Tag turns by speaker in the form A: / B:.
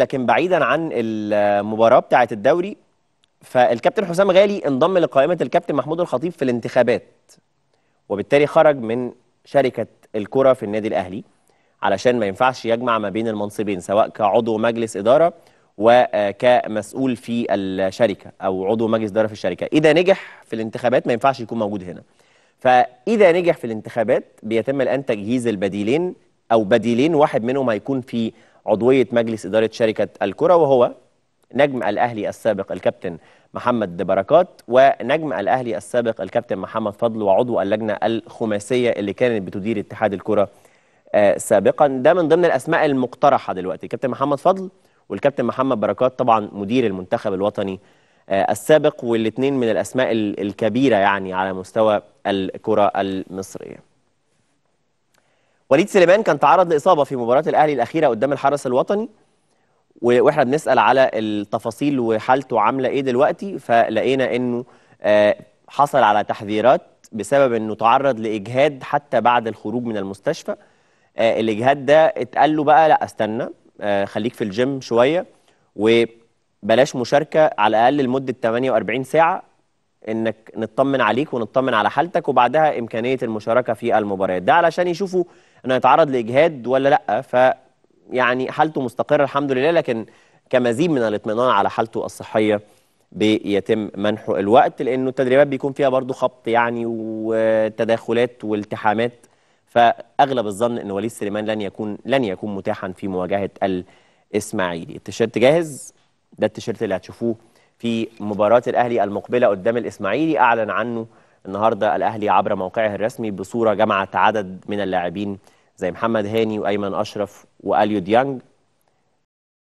A: لكن بعيدا عن المباراه بتاعه الدوري فالكابتن حسام غالي انضم لقائمه الكابتن محمود الخطيب في الانتخابات وبالتالي خرج من شركه الكره في النادي الاهلي علشان ما ينفعش يجمع ما بين المنصبين سواء كعضو مجلس اداره وكمسؤول آه، في الشركه او عضو مجلس اداره في الشركه اذا نجح في الانتخابات ما ينفعش يكون موجود هنا فاذا نجح في الانتخابات بيتم الان تجهيز البديلين او بديلين واحد منهم هيكون في عضوية مجلس إدارة شركة الكرة وهو نجم الأهلي السابق الكابتن محمد بركات ونجم الأهلي السابق الكابتن محمد فضل وعضو اللجنة الخماسية اللي كانت بتدير اتحاد الكرة آه، سابقا ده من ضمن الأسماء المقترحة دلوقتي كابتن محمد فضل والكابتن محمد بركات طبعا مدير المنتخب الوطني آه، السابق والاثنين من الأسماء الكبيرة يعني على مستوى الكرة المصرية وليد سليمان كان تعرض لاصابه في مباراه الاهلي الاخيره قدام الحرس الوطني واحنا بنسال على التفاصيل وحالته عامله ايه دلوقتي فلقينا انه آه، حصل على تحذيرات بسبب انه تعرض لاجهاد حتى بعد الخروج من المستشفى آه، الاجهاد ده اتقال له بقى لا استنى آه، خليك في الجيم شويه وبلاش مشاركه على الاقل لمده 48 ساعه انك نطمن عليك ونطمن على حالتك وبعدها امكانيه المشاركه في المباريات ده علشان يشوفوا انه يتعرض لاجهاد ولا لا ف يعني حالته مستقره الحمد لله لكن كمزيد من الاطمئنان على حالته الصحيه بيتم منحه الوقت لانه التدريبات بيكون فيها برضه خبط يعني وتداخلات والتحامات فاغلب الظن ان وليد سليمان لن يكون لن يكون متاحا في مواجهه الاسماعيلي التيشيرت جاهز ده التيشيرت اللي هتشوفوه في مباراة الأهلي المقبلة قدام الإسماعيلي أعلن عنه النهاردة الأهلي عبر موقعه الرسمي بصورة جمعت عدد من اللاعبين زي محمد هاني وأيمن أشرف وأليو ديانج